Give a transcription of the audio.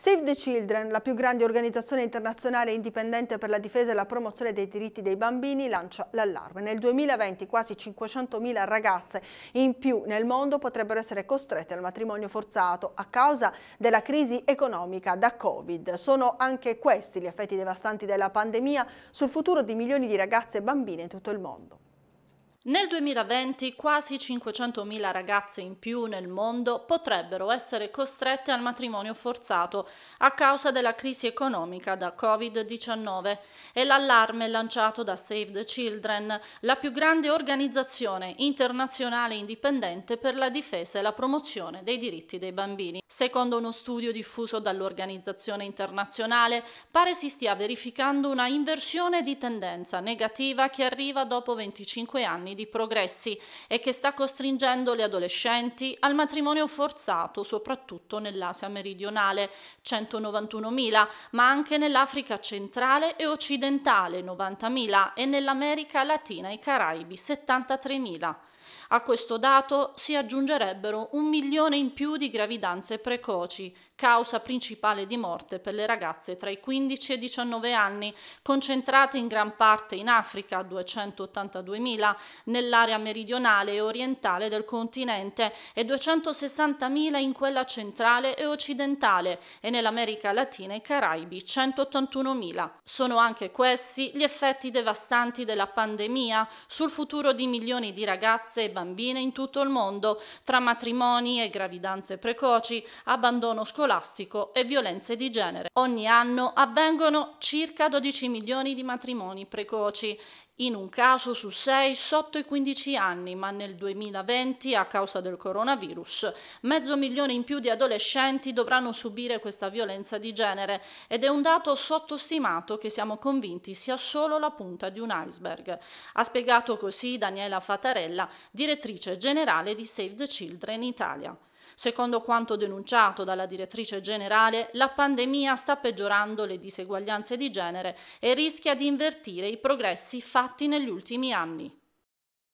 Save the Children, la più grande organizzazione internazionale indipendente per la difesa e la promozione dei diritti dei bambini, lancia l'allarme. Nel 2020 quasi 500.000 ragazze in più nel mondo potrebbero essere costrette al matrimonio forzato a causa della crisi economica da Covid. Sono anche questi gli effetti devastanti della pandemia sul futuro di milioni di ragazze e bambine in tutto il mondo. Nel 2020 quasi 500.000 ragazze in più nel mondo potrebbero essere costrette al matrimonio forzato a causa della crisi economica da Covid-19 e l'allarme lanciato da Save the Children, la più grande organizzazione internazionale indipendente per la difesa e la promozione dei diritti dei bambini. Secondo uno studio diffuso dall'organizzazione internazionale, pare si stia verificando una inversione di tendenza negativa che arriva dopo 25 anni di progressi e che sta costringendo le adolescenti al matrimonio forzato, soprattutto nell'Asia meridionale, 191.000, ma anche nell'Africa centrale e occidentale, 90.000, e nell'America Latina e Caraibi, 73.000. A questo dato si aggiungerebbero un milione in più di gravidanze precoci, causa principale di morte per le ragazze tra i 15 e i 19 anni, concentrate in gran parte in Africa 282.000, nell'area meridionale e orientale del continente e 260.000 in quella centrale e occidentale e nell'America Latina e Caraibi 181.000. Sono anche questi gli effetti devastanti della pandemia sul futuro di milioni di ragazze ragazze e bambine in tutto il mondo, tra matrimoni e gravidanze precoci, abbandono scolastico e violenze di genere. Ogni anno avvengono circa 12 milioni di matrimoni precoci in un caso su sei sotto i 15 anni, ma nel 2020, a causa del coronavirus, mezzo milione in più di adolescenti dovranno subire questa violenza di genere ed è un dato sottostimato che siamo convinti sia solo la punta di un iceberg. Ha spiegato così Daniela Fatarella, direttrice generale di Save the Children Italia. Secondo quanto denunciato dalla direttrice generale, la pandemia sta peggiorando le diseguaglianze di genere e rischia di invertire i progressi fatti negli ultimi anni.